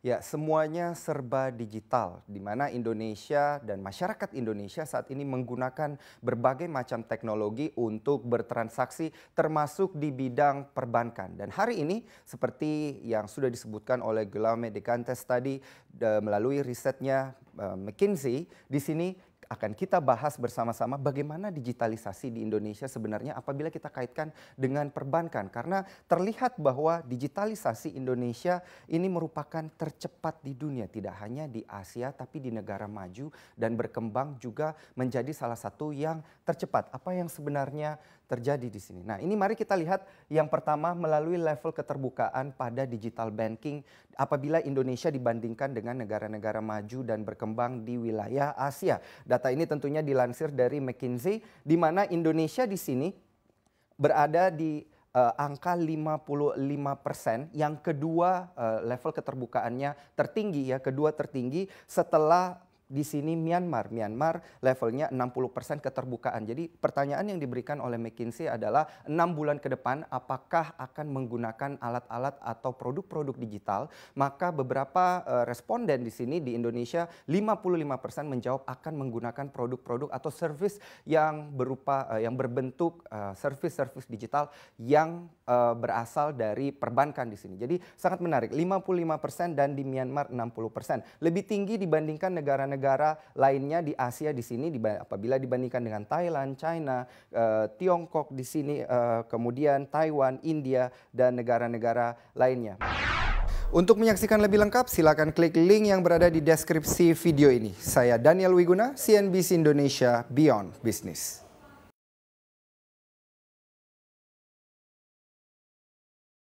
Ya, semuanya serba digital, di mana Indonesia dan masyarakat Indonesia saat ini menggunakan berbagai macam teknologi untuk bertransaksi, termasuk di bidang perbankan. Dan hari ini, seperti yang sudah disebutkan oleh Gelame Dekantes tadi, eh, melalui risetnya eh, McKinsey, di sini akan kita bahas bersama-sama bagaimana digitalisasi di Indonesia sebenarnya apabila kita kaitkan dengan perbankan. Karena terlihat bahwa digitalisasi Indonesia ini merupakan tercepat di dunia. Tidak hanya di Asia tapi di negara maju dan berkembang juga menjadi salah satu yang tercepat. Apa yang sebenarnya terjadi di sini? Nah ini mari kita lihat yang pertama melalui level keterbukaan pada digital banking apabila Indonesia dibandingkan dengan negara-negara maju dan berkembang di wilayah Asia. Data Data ini tentunya dilansir dari McKinsey di mana Indonesia di sini berada di uh, angka 55 persen yang kedua uh, level keterbukaannya tertinggi ya kedua tertinggi setelah di sini Myanmar. Myanmar levelnya 60% keterbukaan. Jadi pertanyaan yang diberikan oleh McKinsey adalah 6 bulan ke depan apakah akan menggunakan alat-alat atau produk-produk digital? Maka beberapa uh, responden di sini di Indonesia 55% menjawab akan menggunakan produk-produk atau service yang berupa uh, yang berbentuk uh, service-service digital yang uh, berasal dari perbankan di sini. Jadi sangat menarik 55% dan di Myanmar 60%. Lebih tinggi dibandingkan negara-negara negara lainnya di Asia di sini apabila dibandingkan dengan Thailand, China, uh, Tiongkok di sini, uh, kemudian Taiwan, India dan negara-negara lainnya. Untuk menyaksikan lebih lengkap, silakan klik link yang berada di deskripsi video ini. Saya Daniel Wiguna, CNBC Indonesia Beyond Business.